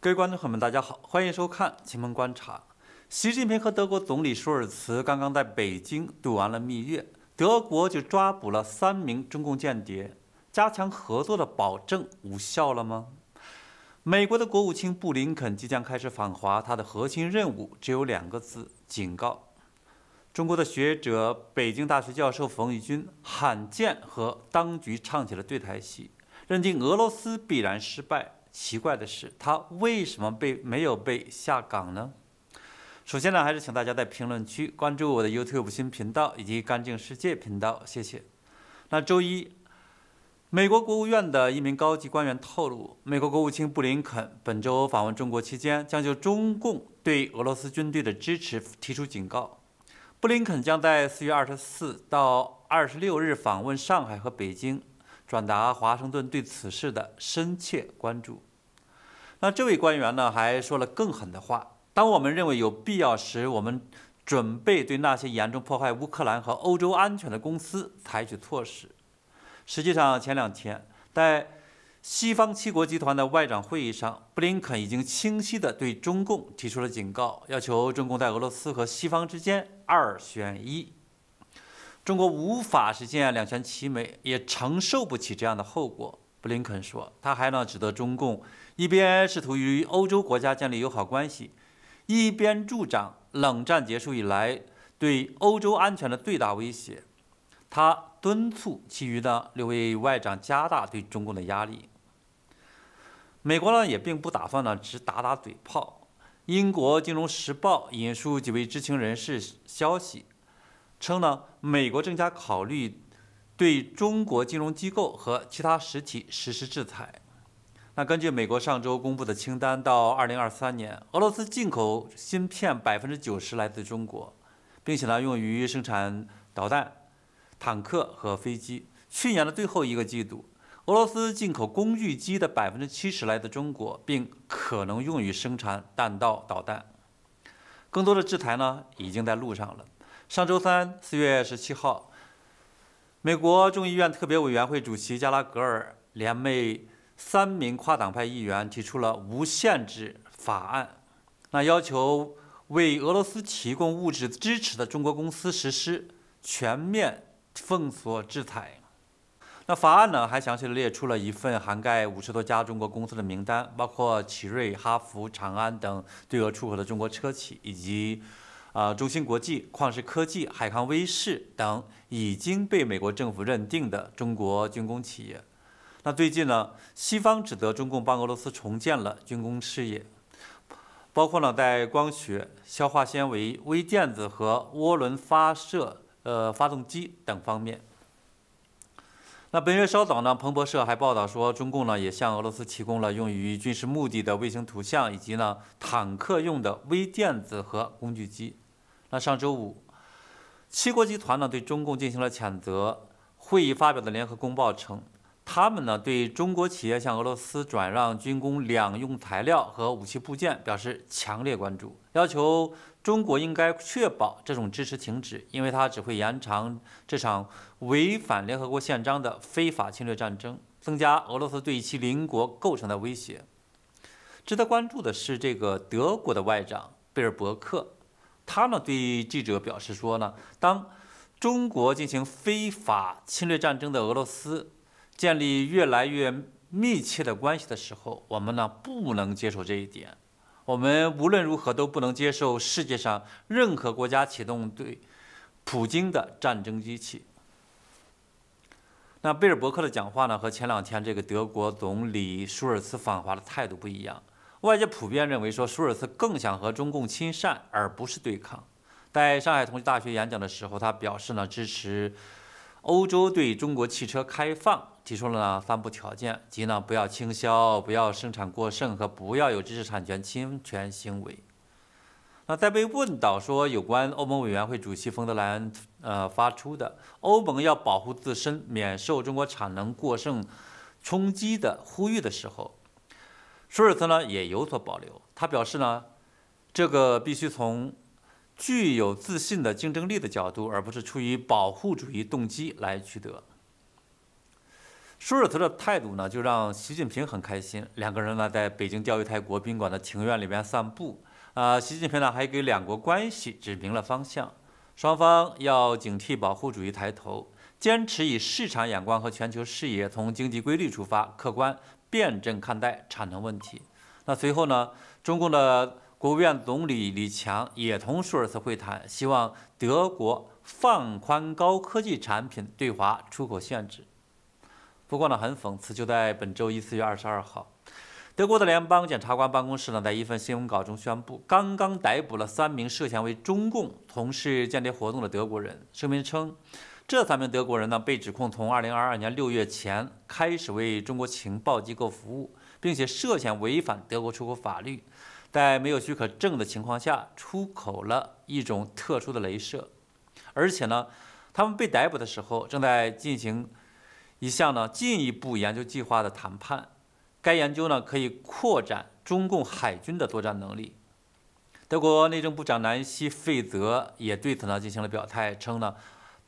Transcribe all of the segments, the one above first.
各位观众朋友们，大家好，欢迎收看《新门观察》。习近平和德国总理舒尔茨刚刚在北京度完了蜜月，德国就抓捕了三名中共间谍，加强合作的保证无效了吗？美国的国务卿布林肯即将开始访华，他的核心任务只有两个字：警告。中国的学者、北京大学教授冯玉军罕见和当局唱起了对台戏，认定俄罗斯必然失败。奇怪的是，他为什么被没有被下岗呢？首先呢，还是请大家在评论区关注我的 YouTube 新频道以及干净世界频道，谢谢。那周一，美国国务院的一名高级官员透露，美国国务卿布林肯本周访问中国期间，将就中共对俄罗斯军队的支持提出警告。布林肯将在四月二十四到二十六日访问上海和北京，转达华盛顿对此事的深切关注。那这位官员呢，还说了更狠的话。当我们认为有必要时，我们准备对那些严重破坏乌克兰和欧洲安全的公司采取措施。实际上，前两天在西方七国集团的外长会议上，布林肯已经清晰地对中共提出了警告，要求中共在俄罗斯和西方之间二选一。中国无法实现两全其美，也承受不起这样的后果。布林肯说，他还呢指责中共一边试图与欧洲国家建立友好关系，一边助长冷战结束以来对欧洲安全的最大威胁。他敦促其余的六位外长加大对中共的压力。美国呢也并不打算呢只打打嘴炮。英国《金融时报》引述几位知情人士消息，称呢美国正在考虑。对中国金融机构和其他实体实施制裁。那根据美国上周公布的清单，到二零二三年，俄罗斯进口芯片百分之九十来自中国，并且呢用于生产导弹、坦克和飞机。去年的最后一个季度，俄罗斯进口工具机的百分之七十来自中国，并可能用于生产弹道导弹。更多的制裁呢已经在路上了。上周三，四月十七号。美国众议院特别委员会主席加拉格尔联袂三名跨党派议员提出了无限制法案，那要求为俄罗斯提供物质支持的中国公司实施全面封锁制裁。那法案呢，还详细列出了一份涵盖五十多家中国公司的名单，包括奇瑞、哈弗、长安等对俄出口的中国车企，以及。啊，中芯国际、旷视科技、海康威视等已经被美国政府认定的中国军工企业。那最近呢，西方指责中共帮俄罗斯重建了军工事业，包括呢在光学、消化纤维、微电子和涡轮发射、呃发动机等方面。那本月稍早呢，彭博社还报道说，中共呢也向俄罗斯提供了用于军事目的的卫星图像，以及呢坦克用的微电子和工具机。那上周五，七国集团呢对中共进行了谴责。会议发表的联合公报称，他们呢对中国企业向俄罗斯转让军工两用材料和武器部件表示强烈关注，要求中国应该确保这种支持停止，因为它只会延长这场违反联合国宪章的非法侵略战争，增加俄罗斯对其邻国构成的威胁。值得关注的是，这个德国的外长贝尔伯克。他呢对记者表示说呢，当中国进行非法侵略战争的俄罗斯建立越来越密切的关系的时候，我们呢不能接受这一点，我们无论如何都不能接受世界上任何国家启动对普京的战争机器。那贝尔伯克的讲话呢和前两天这个德国总理舒尔茨访华的态度不一样。外界普遍认为说，舒尔茨更想和中共亲善而不是对抗。在上海同济大学演讲的时候，他表示呢，支持欧洲对中国汽车开放，提出了呢三不条件，即呢不要倾销、不要生产过剩和不要有知识产权侵权行为。那在被问到说有关欧盟委员会主席冯德莱恩呃发出的欧盟要保护自身免受中国产能过剩冲击的呼吁的时候。舒尔茨呢也有所保留，他表示呢，这个必须从具有自信的竞争力的角度，而不是出于保护主义动机来取得。舒尔茨的态度呢，就让习近平很开心。两个人呢，在北京钓鱼台国宾馆的庭院里面散步。啊，习近平呢，还给两国关系指明了方向：双方要警惕保护主义抬头，坚持以市场眼光和全球视野，从经济规律出发，客观。辩证看待产能问题。那随后呢？中共的国务院总理李强也同舒尔茨会谈，希望德国放宽高科技产品对华出口限制。不过呢，很讽刺，就在本周一四月二十二号，德国的联邦检察官办公室呢，在一份新闻稿中宣布，刚刚逮捕了三名涉嫌为中共从事间谍活动的德国人，声明称。这三名德国人呢被指控从二零二二年六月前开始为中国情报机构服务，并且涉嫌违反德国出口法律，在没有许可证的情况下出口了一种特殊的镭射。而且呢，他们被逮捕的时候正在进行一项呢进一步研究计划的谈判。该研究呢可以扩展中共海军的作战能力。德国内政部长南希·费泽也对此呢进行了表态，称呢。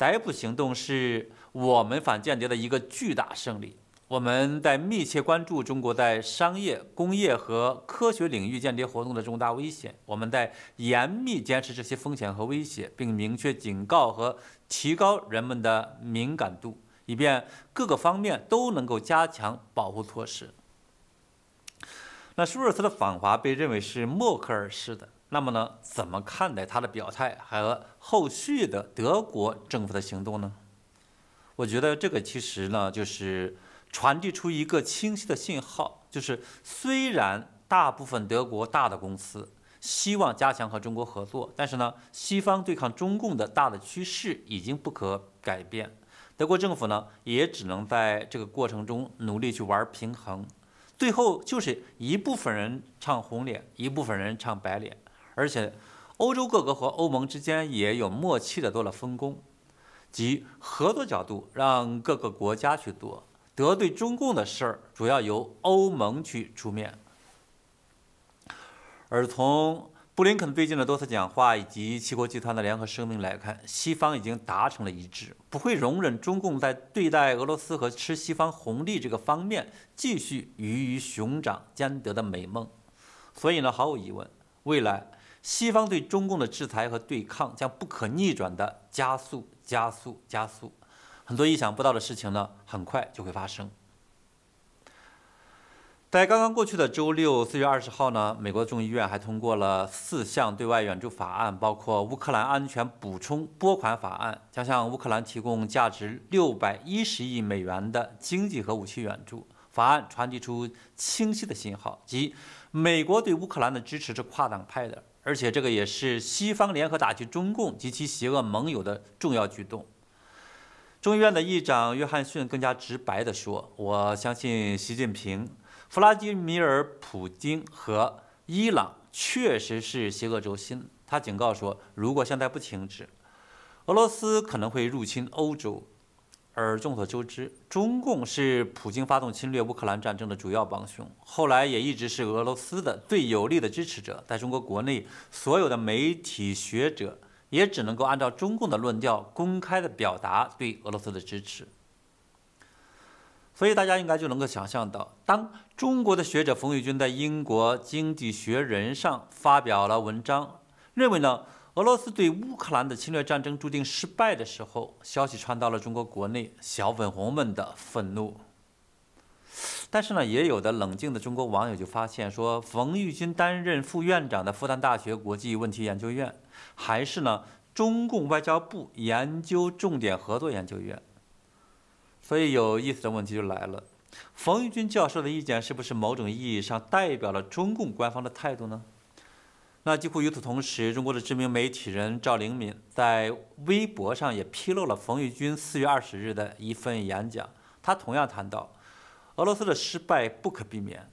逮捕行动是我们反间谍的一个巨大胜利。我们在密切关注中国在商业、工业和科学领域间谍活动的重大危险。我们在严密监视这些风险和威胁，并明确警告和提高人们的敏感度，以便各个方面都能够加强保护措施。那舒尔茨的访华被认为是默克尔式的。那么呢，怎么看待他的表态和后续的德国政府的行动呢？我觉得这个其实呢，就是传递出一个清晰的信号，就是虽然大部分德国大的公司希望加强和中国合作，但是呢，西方对抗中共的大的趋势已经不可改变。德国政府呢，也只能在这个过程中努力去玩平衡。最后就是一部分人唱红脸，一部分人唱白脸。而且，欧洲各国和欧盟之间也有默契的做了分工，即合作角度让各个国家去做，得罪中共的事儿主要由欧盟去出面。而从布林肯最近的多次讲话以及七国集团的联合声明来看，西方已经达成了一致，不会容忍中共在对待俄罗斯和吃西方红利这个方面继续鱼与熊掌兼得的美梦。所以呢，毫无疑问，未来。西方对中共的制裁和对抗将不可逆转地加速、加速、加速，很多意想不到的事情呢，很快就会发生。在刚刚过去的周六，四月二十号呢，美国众议院还通过了四项对外援助法案，包括乌克兰安全补充拨款法案，将向乌克兰提供价值六百一十亿美元的经济和武器援助。法案传递出清晰的信号，即。美国对乌克兰的支持是跨党派的，而且这个也是西方联合打击中共及其邪恶盟友的重要举动。众议院的议长约翰逊更加直白地说：“我相信习近平、弗拉基米尔·普京和伊朗确实是邪恶轴心。”他警告说，如果现在不停止，俄罗斯可能会入侵欧洲。而众所周知，中共是普京发动侵略乌克兰战争的主要帮凶，后来也一直是俄罗斯的最有力的支持者。在中国国内，所有的媒体学者也只能够按照中共的论调，公开的表达对俄罗斯的支持。所以大家应该就能够想象到，当中国的学者冯玉军在《英国经济学人》上发表了文章，认为呢？俄罗斯对乌克兰的侵略战争注定失败的时候，消息传到了中国国内小粉红们的愤怒。但是呢，也有的冷静的中国网友就发现说，冯玉军担任副院长的复旦大学国际问题研究院，还是呢中共外交部研究重点合作研究院。所以有意思的问题就来了：冯玉军教授的意见是不是某种意义上代表了中共官方的态度呢？那几乎与此同时，中国的知名媒体人赵灵敏在微博上也披露了冯玉军四月二十日的一份演讲。他同样谈到，俄罗斯的失败不可避免，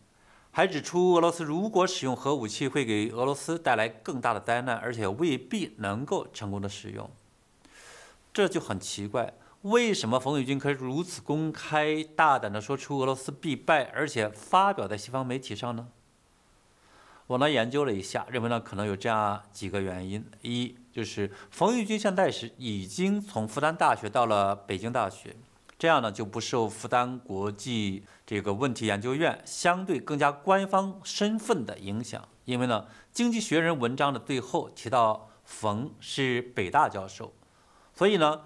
还指出俄罗斯如果使用核武器会给俄罗斯带来更大的灾难，而且未必能够成功的使用。这就很奇怪，为什么冯玉军可以如此公开、大胆地说出俄罗斯必败，而且发表在西方媒体上呢？我呢研究了一下，认为呢可能有这样几个原因：一就是冯玉军现在是已经从复旦大学到了北京大学，这样呢就不受复旦国际这个问题研究院相对更加官方身份的影响。因为呢，《经济学人》文章的最后提到冯是北大教授，所以呢，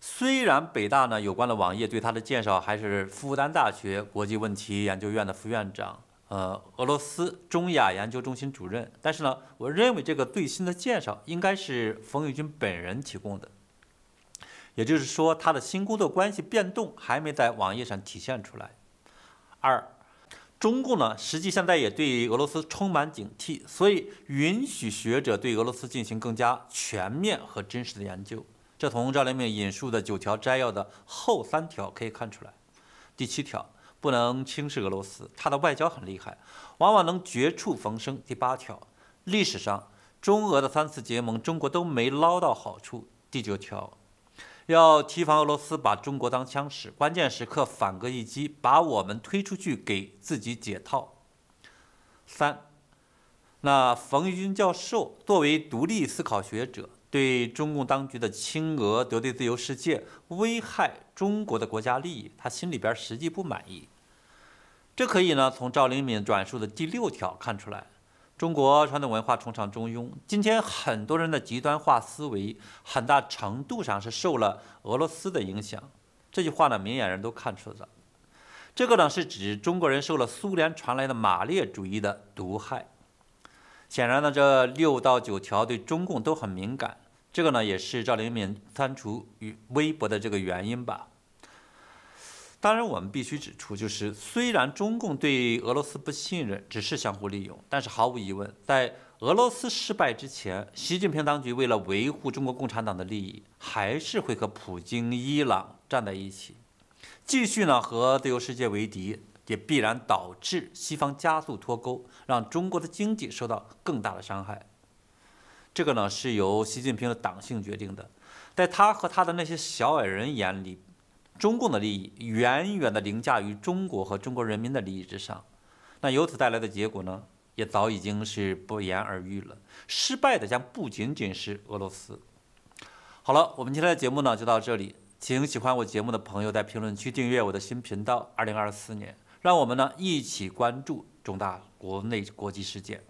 虽然北大呢有关的网页对他的介绍还是复旦大学国际问题研究院的副院长。呃，俄罗斯中亚研究中心主任，但是呢，我认为这个最新的介绍应该是冯玉军本人提供的，也就是说，他的新工作关系变动还没在网页上体现出来。二，中共呢，实际现在也对俄罗斯充满警惕，所以允许学者对俄罗斯进行更加全面和真实的研究，这从赵连明引述的九条摘要的后三条可以看出来，第七条。不能轻视俄罗斯，他的外交很厉害，往往能绝处逢生。第八条，历史上中俄的三次结盟，中国都没捞到好处。第九条，要提防俄罗斯把中国当枪使，关键时刻反戈一击，把我们推出去，给自己解套。三，那冯玉军教授作为独立思考学者，对中共当局的亲俄、得罪自由世界、危害中国的国家利益，他心里边实际不满意。这可以呢从赵灵敏转述的第六条看出来，中国传统文化崇尚中庸，今天很多人的极端化思维很大程度上是受了俄罗斯的影响。这句话呢，明眼人都看出了，这个呢是指中国人受了苏联传来的马列主义的毒害。显然呢，这六到九条对中共都很敏感，这个呢也是赵灵敏删除与微博的这个原因吧。当然，我们必须指出，就是虽然中共对俄罗斯不信任，只是相互利用，但是毫无疑问，在俄罗斯失败之前，习近平当局为了维护中国共产党的利益，还是会和普京、伊朗站在一起，继续呢和自由世界为敌，也必然导致西方加速脱钩，让中国的经济受到更大的伤害。这个呢是由习近平的党性决定的，在他和他的那些小矮人眼里。中共的利益远远的凌驾于中国和中国人民的利益之上，那由此带来的结果呢，也早已经是不言而喻了。失败的将不仅仅是俄罗斯。好了，我们今天的节目呢就到这里，请喜欢我节目的朋友在评论区订阅我的新频道。二零二四年，让我们呢一起关注重大国内国际事件。